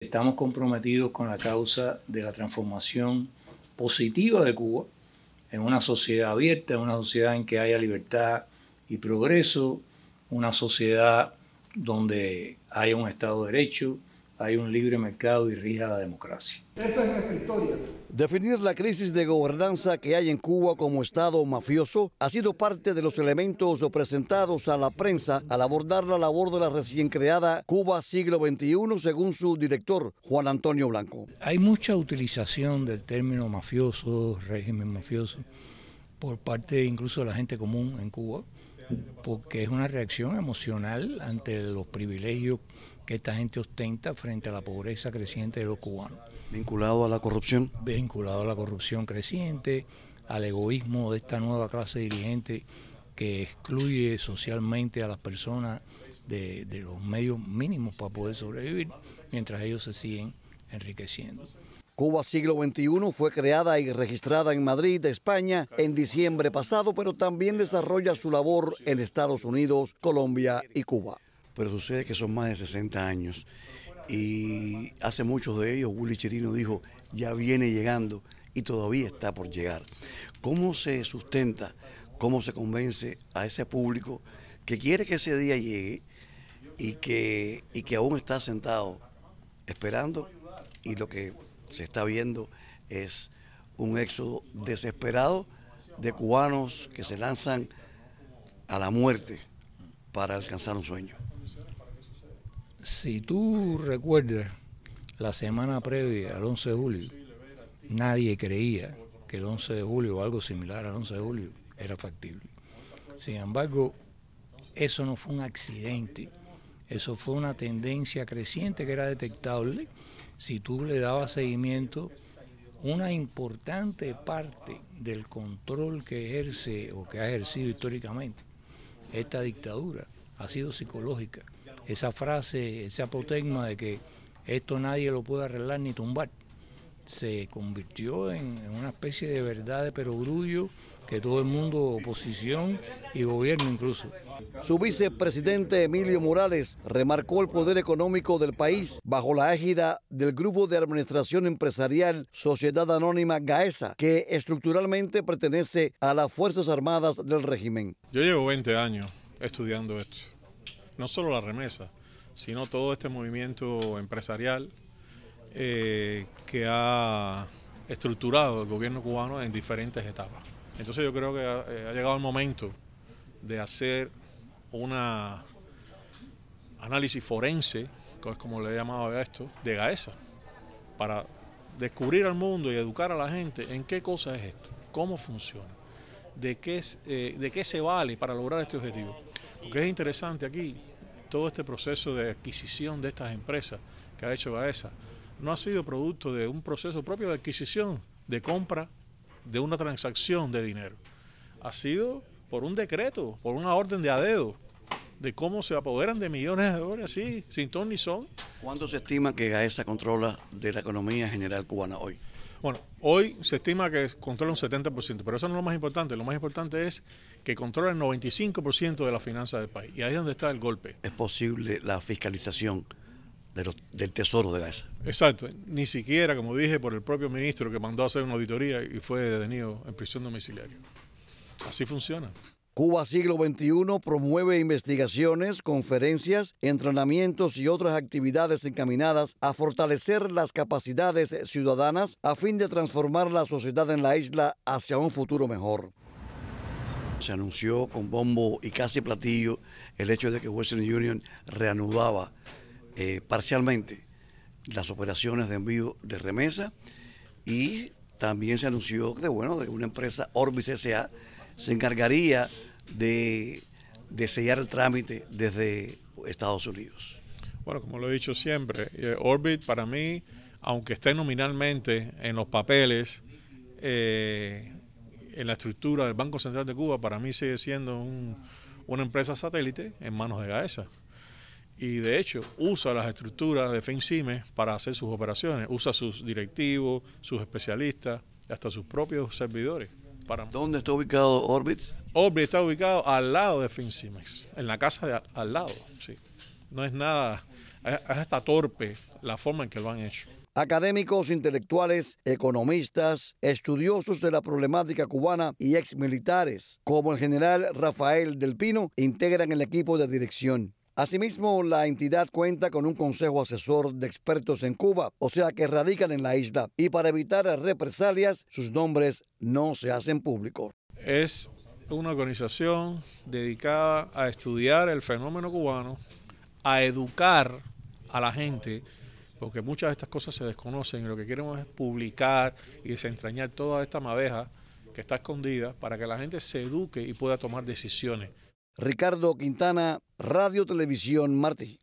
Estamos comprometidos con la causa de la transformación positiva de Cuba en una sociedad abierta, en una sociedad en que haya libertad y progreso, una sociedad donde haya un Estado de Derecho, hay un libre mercado y rija la democracia. Esa es nuestra historia. Definir la crisis de gobernanza que hay en Cuba como Estado mafioso ha sido parte de los elementos presentados a la prensa al abordar la labor de la recién creada Cuba Siglo XXI, según su director Juan Antonio Blanco. Hay mucha utilización del término mafioso, régimen mafioso, por parte incluso de la gente común en Cuba porque es una reacción emocional ante los privilegios que esta gente ostenta frente a la pobreza creciente de los cubanos. Vinculado a la corrupción. Vinculado a la corrupción creciente, al egoísmo de esta nueva clase dirigente que excluye socialmente a las personas de, los medios mínimos para poder sobrevivir, mientras ellos se siguen enriqueciendo. Cuba Siglo XXI fue creada y registrada en Madrid, España, en diciembre pasado, pero también desarrolla su labor en Estados Unidos, Colombia y Cuba. Pero sucede que son más de 60 años y hace muchos de ellos, Willy Chirino dijo, ya viene llegando y todavía está por llegar. ¿Cómo se sustenta, cómo se convence a ese público que quiere que ese día llegue y que, y que aún está sentado esperando y lo que se está viendo es un éxodo desesperado de cubanos que se lanzan a la muerte para alcanzar un sueño. Si tú recuerdas la semana previa al 11 de julio, nadie creía que el 11 de julio o algo similar al 11 de julio era factible. Sin embargo, eso no fue un accidente, eso fue una tendencia creciente que era detectable si tú le dabas seguimiento, una importante parte del control que ejerce o que ha ejercido históricamente esta dictadura ha sido psicológica. Esa frase, ese apotegma de que esto nadie lo puede arreglar ni tumbar, se convirtió en, una especie de verdad de perogrullo que todo el mundo, oposición y gobierno incluso. Su vicepresidente Emilio Morales remarcó el poder económico del país bajo la égida del Grupo de Administración Empresarial Sociedad Anónima Gaesa, que estructuralmente pertenece a las Fuerzas Armadas del régimen. Yo llevo 20 años estudiando esto, no solo la remesa, sino todo este movimiento empresarial eh, que ha estructurado el gobierno cubano en diferentes etapas. Entonces yo creo que eh, ha, llegado el momento de hacer una análisis forense, como le he llamado a esto, de GAESA, para descubrir al mundo y educar a la gente en qué cosa es esto, cómo funciona, de qué, eh, de qué se vale para lograr este objetivo. Lo que es interesante aquí, todo este proceso de adquisición de estas empresas que ha hecho GAESA, no ha sido producto de un proceso propio de adquisición, de compra de una transacción de dinero. Ha sido por un decreto, por una orden de adeo, de cómo se apoderan de millones de dólares así, sin ton ni son. ¿Cuánto se estima que esa controla de la economía general cubana hoy? Bueno, hoy se estima que controla un 70%, pero eso no es lo más importante. Lo más importante es que controla el 95% de la finanza del país. Y ahí es donde está el golpe. ¿Es posible la fiscalización del Tesoro de Gaza. Exacto, ni siquiera, como dije, por el propio ministro que mandó a hacer una auditoría y fue detenido en prisión domiciliaria. Así funciona. Cuba Siglo XXI promueve investigaciones, conferencias, entrenamientos y otras actividades encaminadas a fortalecer las capacidades ciudadanas a fin de transformar la sociedad en la isla hacia un futuro mejor. Se anunció con bombo y casi platillo el hecho de que Western Union reanudaba eh, parcialmente las operaciones de envío de remesa y también se anunció que bueno, de una empresa Orbis SA se encargaría de, sellar el trámite desde Estados Unidos. Bueno, como lo he dicho siempre, eh, Orbit para mí, aunque esté nominalmente en los papeles, eh, en la estructura del Banco Central de Cuba, para mí sigue siendo una empresa satélite en manos de GAESA y de hecho usa las estructuras de FENCIME para hacer sus operaciones, usa sus directivos, sus especialistas, hasta sus propios servidores. ¿Dónde está ubicado Orbitz? Orbit está ubicado al lado de FinCimex, en la casa de al, lado. Sí. No es nada, es, hasta torpe la forma en que lo han hecho. Académicos, intelectuales, economistas, estudiosos de la problemática cubana y exmilitares, como el general Rafael Del Pino, integran el equipo de dirección. Asimismo, la entidad cuenta con un consejo asesor de expertos en Cuba, o sea que radican en la isla, y para evitar represalias, sus nombres no se hacen públicos. Es una organización dedicada a estudiar el fenómeno cubano, a educar a la gente, porque muchas de estas cosas se desconocen y lo que queremos es publicar y desentrañar toda esta madeja que está escondida para que la gente se eduque y pueda tomar decisiones. Ricardo Quintana, Radio Televisión Martí.